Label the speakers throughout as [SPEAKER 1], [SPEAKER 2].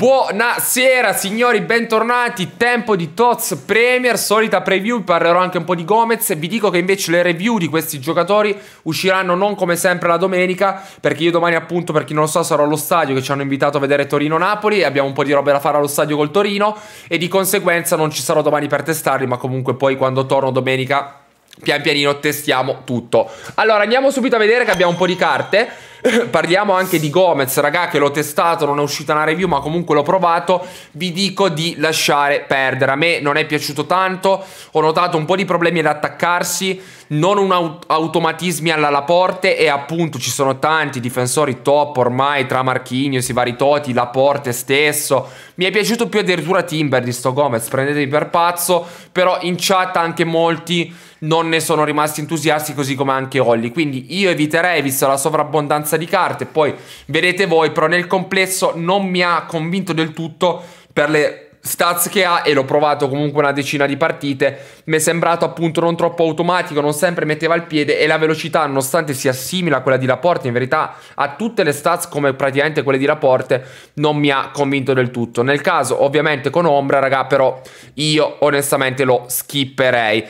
[SPEAKER 1] Buonasera signori, bentornati, tempo di Tots Premier, solita preview, parlerò anche un po' di Gomez Vi dico che invece le review di questi giocatori usciranno non come sempre la domenica Perché io domani appunto, per chi non lo so, sarò allo stadio che ci hanno invitato a vedere Torino-Napoli E abbiamo un po' di robe da fare allo stadio col Torino E di conseguenza non ci sarò domani per testarli, ma comunque poi quando torno domenica pian pianino testiamo tutto. Allora andiamo subito a vedere che abbiamo un po' di carte. Parliamo anche di Gomez, raga, che l'ho testato, non è uscita una review, ma comunque l'ho provato. Vi dico di lasciare perdere. A me non è piaciuto tanto, ho notato un po' di problemi ad attaccarsi, non un aut automatismi alla Laporte e appunto ci sono tanti difensori top ormai tra Marchignos, i vari Toti, Laporte stesso. Mi è piaciuto più addirittura Timber di sto Gomez, prendetevi per pazzo, però in chat anche molti non ne sono rimasti entusiasti così come anche Holly. Quindi io eviterei, vista la sovrabbondanza di carte, poi vedete voi, però nel complesso non mi ha convinto del tutto per le stats che ha e l'ho provato comunque una decina di partite mi è sembrato appunto non troppo automatico non sempre metteva il piede e la velocità nonostante sia simile a quella di Laporte in verità ha tutte le stats come praticamente quelle di Laporte non mi ha convinto del tutto nel caso ovviamente con Ombra raga però io onestamente lo skipperei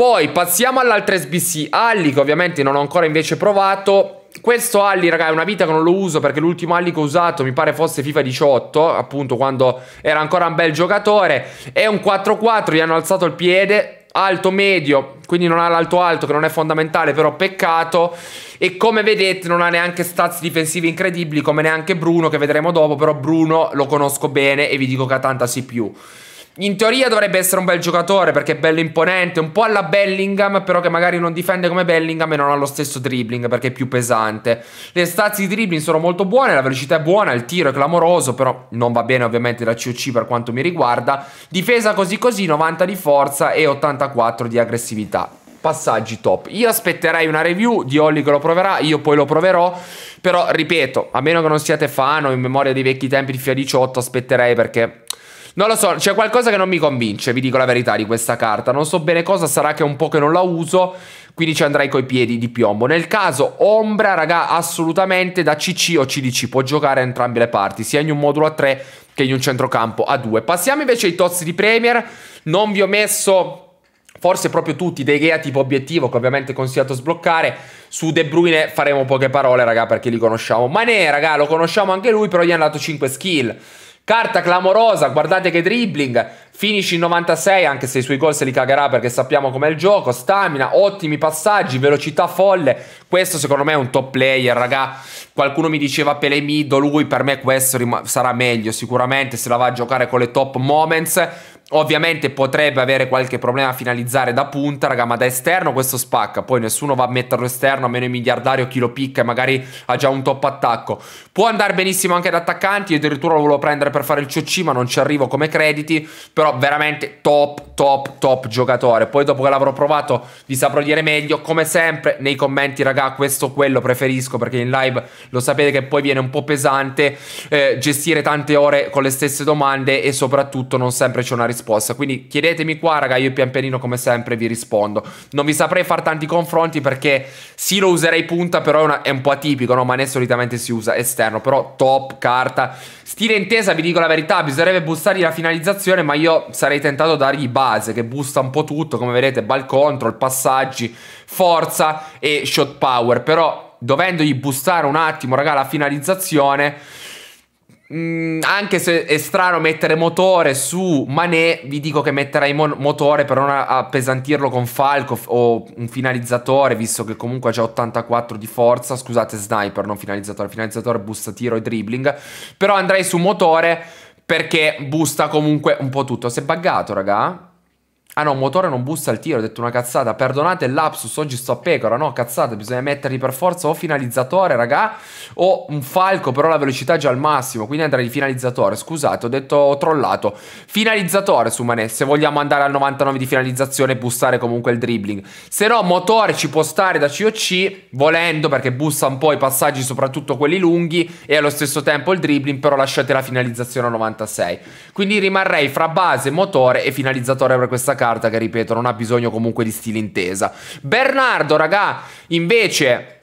[SPEAKER 1] poi passiamo all'altra SBC Alli che ovviamente non ho ancora invece provato questo Alli, raga, è una vita che non lo uso perché l'ultimo Alli che ho usato mi pare fosse FIFA 18, appunto quando era ancora un bel giocatore. È un 4-4, gli hanno alzato il piede, alto medio, quindi non ha l'alto alto che non è fondamentale, però peccato. E come vedete non ha neanche stats difensivi incredibili come neanche Bruno che vedremo dopo, però Bruno lo conosco bene e vi dico che ha tanta CPU. In teoria dovrebbe essere un bel giocatore perché è bello imponente, un po' alla Bellingham, però che magari non difende come Bellingham e non ha lo stesso dribbling perché è più pesante. Le stazze di dribbling sono molto buone, la velocità è buona, il tiro è clamoroso, però non va bene ovviamente da COC per quanto mi riguarda. Difesa così così, 90 di forza e 84 di aggressività passaggi top. Io aspetterei una review di Olli che lo proverà, io poi lo proverò, però ripeto, a meno che non siate fan o in memoria dei vecchi tempi di FIA 18, aspetterei perché non lo so, c'è qualcosa che non mi convince, vi dico la verità, di questa carta. Non so bene cosa, sarà che è un po' che non la uso, quindi ci andrai coi piedi di piombo. Nel caso Ombra, raga, assolutamente da CC o CDC, può giocare a entrambe le parti, sia in un modulo a 3 che in un centrocampo a 2. Passiamo invece ai tozzi di Premier, non vi ho messo forse proprio tutti dei Gea tipo obiettivo che ovviamente è consigliato sbloccare su De Bruyne faremo poche parole raga perché li conosciamo Ma Mané raga lo conosciamo anche lui però gli hanno dato 5 skill Carta clamorosa, guardate che dribbling, finish in 96 anche se i suoi gol se li cagherà perché sappiamo com'è il gioco, stamina, ottimi passaggi, velocità folle. Questo secondo me è un top player, raga. Qualcuno mi diceva Pele Mido, lui per me questo sarà meglio sicuramente se la va a giocare con le top moments Ovviamente potrebbe avere qualche problema a finalizzare da punta, raga, ma da esterno questo spacca. Poi nessuno va a metterlo esterno, a meno il miliardario chi lo picca e magari ha già un top attacco. Può andare benissimo anche da attaccanti, io addirittura lo volevo prendere per fare il CC, ma non ci arrivo come crediti. Però veramente top, top, top giocatore. Poi dopo che l'avrò provato vi saprò dire meglio. Come sempre nei commenti, raga, questo quello preferisco perché in live lo sapete che poi viene un po' pesante eh, gestire tante ore con le stesse domande e soprattutto non sempre c'è una risposta risposta. Quindi chiedetemi qua, raga, io pian pianino come sempre vi rispondo. Non vi saprei fare tanti confronti perché sì lo userei punta, però è, una, è un po' atipico, no? Ma ne solitamente si usa esterno, però top carta. Stile intesa, vi dico la verità, bisognerebbe bustargli la finalizzazione, ma io sarei tentato a dargli base, che busta un po' tutto, come vedete, ball control, passaggi, forza e shot power, però dovendogli bustare un attimo, raga, la finalizzazione Mm, anche se è strano mettere motore su Manè, vi dico che metterei mo motore per non appesantirlo con Falco o un finalizzatore, visto che comunque ha già 84 di forza. Scusate, sniper, non finalizzatore. Finalizzatore busta tiro e dribbling. Però andrei su motore perché busta comunque un po' tutto. Si è buggato, raga? Ah no, motore non bussa il tiro, ho detto una cazzata. Perdonate il lapsus, oggi sto a pecora, no? Cazzata, bisogna metterli per forza o finalizzatore, raga, o un falco, però la velocità è già al massimo, quindi andrei di finalizzatore. Scusate, ho detto ho trollato. Finalizzatore su Manè, se vogliamo andare al 99 di finalizzazione e bussare comunque il dribbling. Se no, motore ci può stare da COC, volendo, perché bussa un po' i passaggi, soprattutto quelli lunghi, e allo stesso tempo il dribbling, però lasciate la finalizzazione a 96. Quindi rimarrei fra base, motore e finalizzatore per questa carta carta che, ripeto, non ha bisogno comunque di stile intesa. Bernardo, raga, invece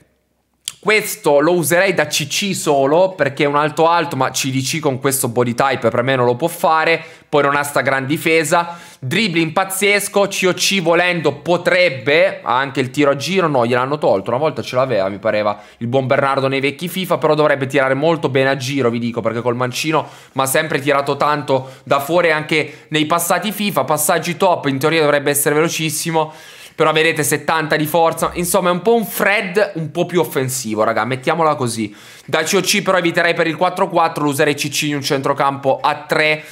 [SPEAKER 1] questo lo userei da CC solo perché è un alto alto, ma CDC con questo body type per me non lo può fare. Poi non ha sta gran difesa. Dribbling pazzesco, COC volendo potrebbe, ha anche il tiro a giro, no gliel'hanno tolto, una volta ce l'aveva mi pareva il buon Bernardo nei vecchi FIFA, però dovrebbe tirare molto bene a giro vi dico, perché col mancino mi ha sempre tirato tanto da fuori anche nei passati FIFA, passaggi top, in teoria dovrebbe essere velocissimo però vedete 70 di forza, insomma è un po' un Fred un po' più offensivo, raga, mettiamola così. Da COC però eviterei per il 4-4, lo userei Ciccini in un centrocampo a 3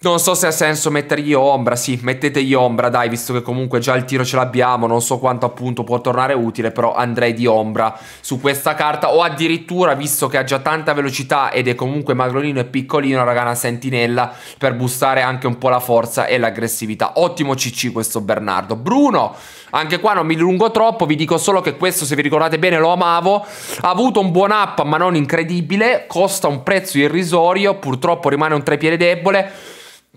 [SPEAKER 1] non so se ha senso mettergli ombra, sì, mettetegli ombra, dai, visto che comunque già il tiro ce l'abbiamo, non so quanto appunto può tornare utile, però andrei di ombra su questa carta, o addirittura, visto che ha già tanta velocità ed è comunque magrolino e piccolino, raga, una sentinella per boostare anche un po' la forza e l'aggressività. Ottimo CC questo Bernardo. Bruno, anche qua non mi dilungo troppo, vi dico solo che questo, se vi ricordate bene, lo amavo, ha avuto un buon up, ma non incredibile, costa un prezzo irrisorio, purtroppo rimane un trepiede debole,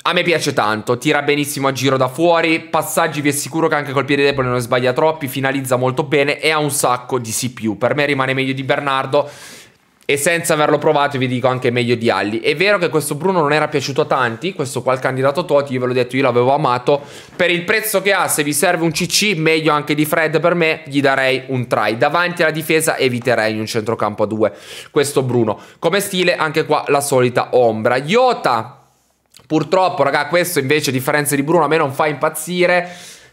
[SPEAKER 1] a me piace tanto, tira benissimo a giro da fuori, passaggi vi assicuro che anche col piede debole non sbaglia troppi, finalizza molto bene e ha un sacco di CPU. Per me rimane meglio di Bernardo e senza averlo provato vi dico anche meglio di Alli. È vero che questo Bruno non era piaciuto a tanti, questo qua il candidato Toti, io ve l'ho detto, io l'avevo amato. Per il prezzo che ha, se vi serve un CC, meglio anche di Fred per me, gli darei un try. Davanti alla difesa eviterei un centrocampo a due, questo Bruno. Come stile anche qua la solita ombra. Iota Purtroppo, raga, questo invece, a differenza di Bruno, a me non fa impazzire.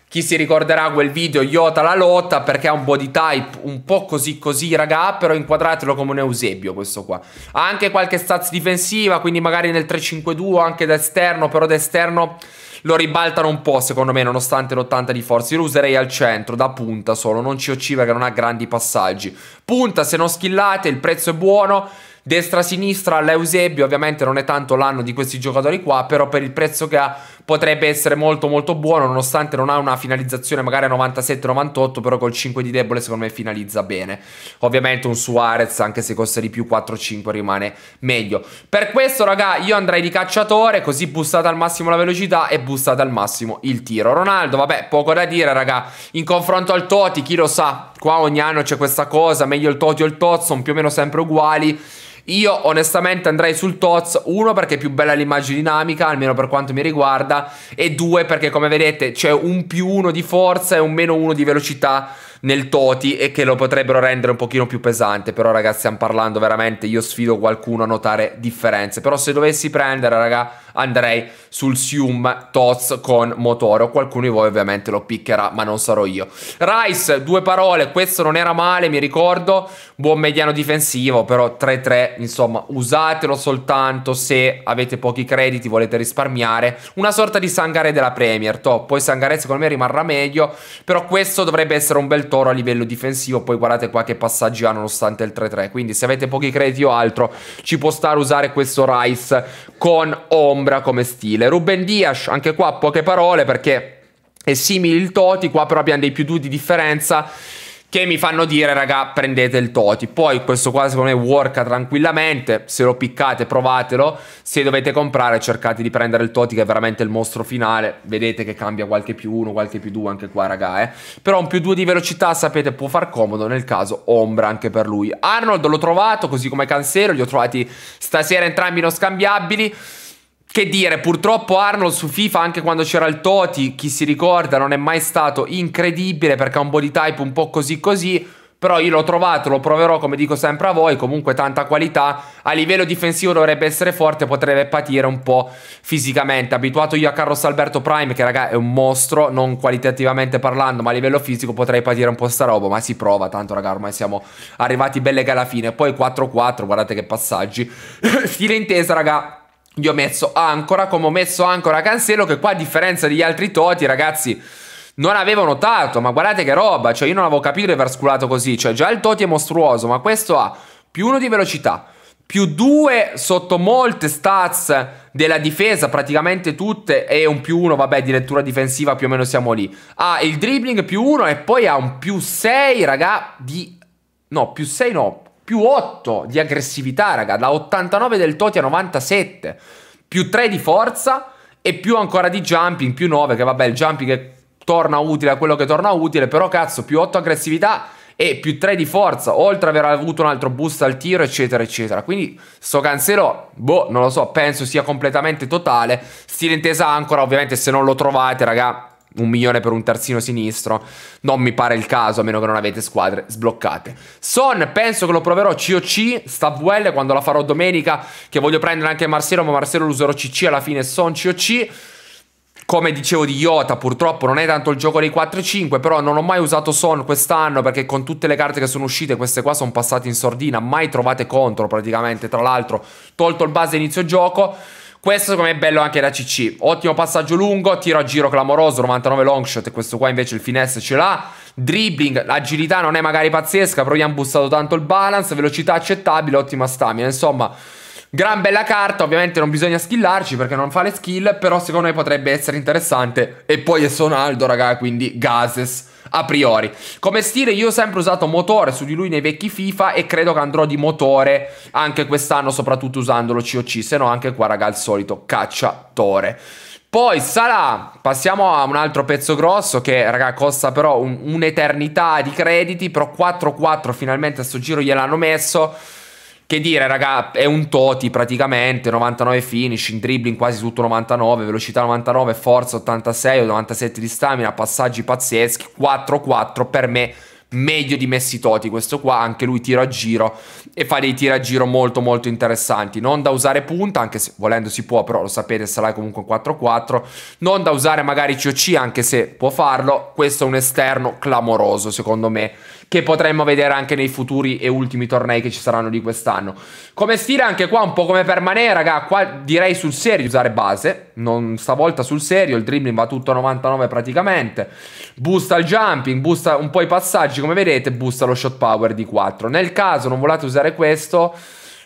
[SPEAKER 1] Chi si ricorderà quel video Iota la lotta perché ha un body type un po' così così raga però inquadratelo come un Eusebio questo qua. Ha anche qualche stats difensiva quindi magari nel 3-5-2 anche da esterno però da esterno lo ribaltano un po' secondo me nonostante l'80 di forza. Io lo userei al centro da punta solo non ci COC che non ha grandi passaggi. Punta se non skillate il prezzo è buono Destra-sinistra, l'Eusebio ovviamente non è tanto l'anno di questi giocatori qua, però per il prezzo che ha potrebbe essere molto molto buono, nonostante non ha una finalizzazione magari 97-98, però col 5 di debole secondo me finalizza bene. Ovviamente un Suarez, anche se costa di più 4-5, rimane meglio. Per questo raga io andrei di cacciatore, così boostata al massimo la velocità e boostata al massimo il tiro. Ronaldo, vabbè, poco da dire raga, in confronto al Toti, chi lo sa, Qua ogni anno c'è questa cosa, meglio il Toti o il Toz, sono più o meno sempre uguali. Io onestamente andrei sul Toz, uno perché è più bella l'immagine dinamica, almeno per quanto mi riguarda, e due perché come vedete c'è un più uno di forza e un meno uno di velocità nel Toti e che lo potrebbero rendere un pochino più pesante, però ragazzi stiamo parlando veramente, io sfido qualcuno a notare differenze, però se dovessi prendere raga andrei sul Sium Toz con Motoro. Qualcuno di voi ovviamente lo piccherà, ma non sarò io. Rice, due parole, questo non era male, mi ricordo. Buon mediano difensivo, però 3-3, insomma, usatelo soltanto se avete pochi crediti, volete risparmiare. Una sorta di Sangare della Premier, top. Poi Sangare secondo me rimarrà meglio, però questo dovrebbe essere un bel toro a livello difensivo. Poi guardate qua che passaggi ha nonostante il 3-3. Quindi se avete pochi crediti o altro, ci può stare usare questo Rice con Ombre sembra come stile. Ruben Dias, anche qua poche parole perché è simile il Toti, qua però abbiamo dei più due di differenza che mi fanno dire raga prendete il Toti poi questo qua secondo me worka tranquillamente se lo piccate provatelo se dovete comprare cercate di prendere il Toti che è veramente il mostro finale vedete che cambia qualche più 1 qualche più 2 anche qua raga eh però un più 2 di velocità sapete può far comodo nel caso ombra anche per lui Arnold l'ho trovato così come Cansero, li ho trovati stasera entrambi non scambiabili che dire, purtroppo Arnold su FIFA anche quando c'era il Toti, chi si ricorda, non è mai stato incredibile perché ha un body type un po' così così, però io l'ho trovato, lo proverò come dico sempre a voi, comunque tanta qualità, a livello difensivo dovrebbe essere forte, potrebbe patire un po' fisicamente, abituato io a Carlos Alberto Prime che raga è un mostro, non qualitativamente parlando, ma a livello fisico potrei patire un po' sta roba, ma si prova, tanto raga ormai siamo arrivati belle che alla fine, poi 4-4, guardate che passaggi, stile intesa raga, gli ho messo ancora, come ho messo ancora Cancelo, che qua a differenza degli altri Toti, ragazzi, non avevo notato, ma guardate che roba, cioè io non avevo capito di aver sculato così, cioè già il Toti è mostruoso, ma questo ha più uno di velocità, più due sotto molte stats della difesa, praticamente tutte, e un più uno, vabbè, di lettura difensiva più o meno siamo lì. Ha il dribbling più uno e poi ha un più sei raga, di... No, più sei no, più 8 di aggressività, raga, da 89 del Toti a 97, più 3 di forza e più ancora di jumping, più 9, che vabbè, il jumping che torna utile a quello che torna utile, però cazzo, più 8 aggressività e più 3 di forza, oltre ad aver avuto un altro boost al tiro, eccetera, eccetera. Quindi sto cancelò, boh, non lo so, penso sia completamente totale. Stile intesa ancora, ovviamente se non lo trovate, raga, un milione per un terzino sinistro. Non mi pare il caso, a meno che non avete squadre sbloccate. Son, penso che lo proverò COC, Stavwell, quando la farò domenica, che voglio prendere anche Marcelo, ma Marcelo lo userò CC, alla fine Son COC. Come dicevo di Iota, purtroppo non è tanto il gioco dei 4-5, però non ho mai usato Son quest'anno perché con tutte le carte che sono uscite, queste qua sono passate in sordina, mai trovate contro praticamente, tra l'altro, tolto il base inizio gioco. Questo secondo me è bello anche da CC. Ottimo passaggio lungo, tiro a giro clamoroso, 99 long shot e questo qua invece il finesse ce l'ha. Dribbling, l'agilità non è magari pazzesca, però gli hanno bussato tanto il balance, velocità accettabile, ottima stamina, insomma... Gran bella carta, ovviamente non bisogna skillarci perché non fa le skill, però secondo me potrebbe essere interessante. E poi è Sonaldo, raga, quindi Gases a priori. Come stile io ho sempre usato motore su di lui nei vecchi FIFA e credo che andrò di motore anche quest'anno, soprattutto usandolo COC, se no anche qua raga il solito cacciatore. Poi sarà, passiamo a un altro pezzo grosso che raga costa però un'eternità di crediti, però 4-4 finalmente a sto giro gliel'hanno messo che dire, raga, è un Toti praticamente, 99 finishing, dribbling quasi tutto 99, velocità 99, forza 86 o 97 di stamina, passaggi pazzeschi, 4-4 per me meglio di Messi Toti questo qua, anche lui tira a giro e fa dei tira a giro molto molto interessanti, non da usare punta, anche se volendo si può, però lo sapete sarà comunque 4-4, non da usare magari COC anche se può farlo, questo è un esterno clamoroso secondo me che potremmo vedere anche nei futuri e ultimi tornei che ci saranno di quest'anno. Come stile anche qua, un po' come per Manè, raga, qua direi sul serio di usare base, non, stavolta sul serio, il dribbling va tutto a 99 praticamente, busta il jumping, busta un po' i passaggi come vedete, busta lo shot power di 4. Nel caso non volete usare questo,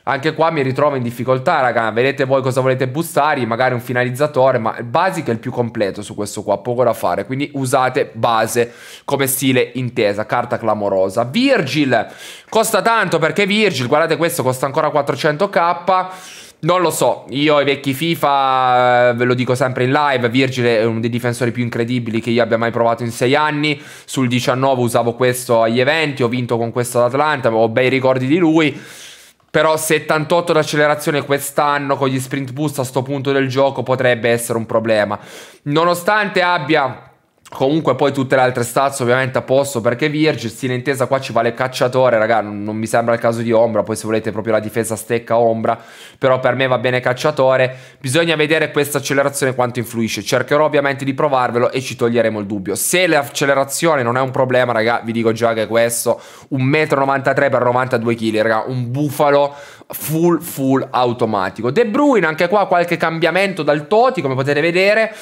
[SPEAKER 1] anche qua mi ritrovo in difficoltà, raga. Vedete voi cosa volete boostare, magari un finalizzatore, ma il basic è il più completo su questo qua, poco da fare. Quindi usate base come stile intesa, carta clamorosa. Virgil costa tanto perché Virgil, guardate questo, costa ancora 400k. Non lo so, io ai vecchi FIFA eh, ve lo dico sempre in live, Virgile è uno dei difensori più incredibili che io abbia mai provato in sei anni, sul 19 usavo questo agli eventi, ho vinto con questo ad Atlanta, avevo bei ricordi di lui, però 78 d'accelerazione quest'anno con gli sprint boost a sto punto del gioco potrebbe essere un problema. Nonostante abbia Comunque poi tutte le altre stats ovviamente a posto perché Virgil, stile intesa qua ci vale cacciatore, raga, non, mi sembra il caso di Ombra, poi se volete proprio la difesa stecca Ombra, però per me va bene cacciatore. Bisogna vedere questa accelerazione quanto influisce, cercherò ovviamente di provarvelo e ci toglieremo il dubbio. Se l'accelerazione non è un problema, raga, vi dico già che è questo, 1,93 m x 92 kg, raga, un bufalo full full automatico. De Bruyne anche qua qualche cambiamento dal Toti, come potete vedere.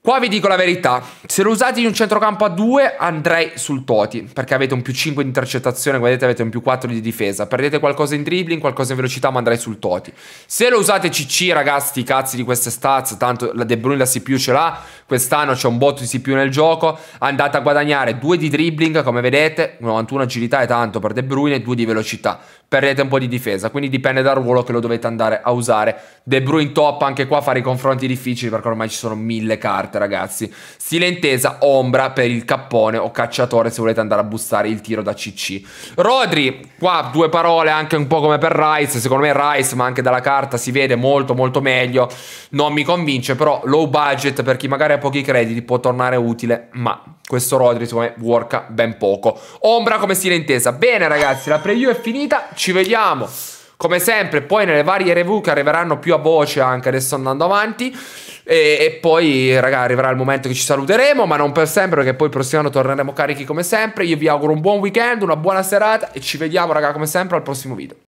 [SPEAKER 1] Qua vi dico la verità, se lo usate in un centrocampo a 2 andrei sul Toti, perché avete un più 5 di intercettazione, vedete avete un più 4 di difesa, perdete qualcosa in dribbling, qualcosa in velocità, ma andrei sul Toti. Se lo usate CC ragazzi, sti cazzi di queste stats, tanto la De Bruyne la CPU ce l'ha, quest'anno c'è un botto di CPU nel gioco, andate a guadagnare 2 di dribbling, come vedete, 91 agilità è tanto per De Bruyne e 2 di velocità, perdete un po' di difesa, quindi dipende dal ruolo che lo dovete andare a usare. De Bruyne top, anche qua fare i confronti difficili perché ormai ci sono mille carte carte ragazzi stile intesa ombra per il cappone o cacciatore se volete andare a bussare il tiro da cc Rodri qua due parole anche un po' come per Rice secondo me Rice ma anche dalla carta si vede molto molto meglio non mi convince però low budget per chi magari ha pochi crediti può tornare utile ma questo Rodri secondo me worka ben poco ombra come stile intesa bene ragazzi la preview è finita ci vediamo come sempre, poi nelle varie review che arriveranno più a voce anche adesso andando avanti. E, e poi, ragazzi, arriverà il momento che ci saluteremo, ma non per sempre, perché poi il prossimo anno torneremo carichi come sempre. Io vi auguro un buon weekend, una buona serata e ci vediamo, ragazzi, come sempre, al prossimo video.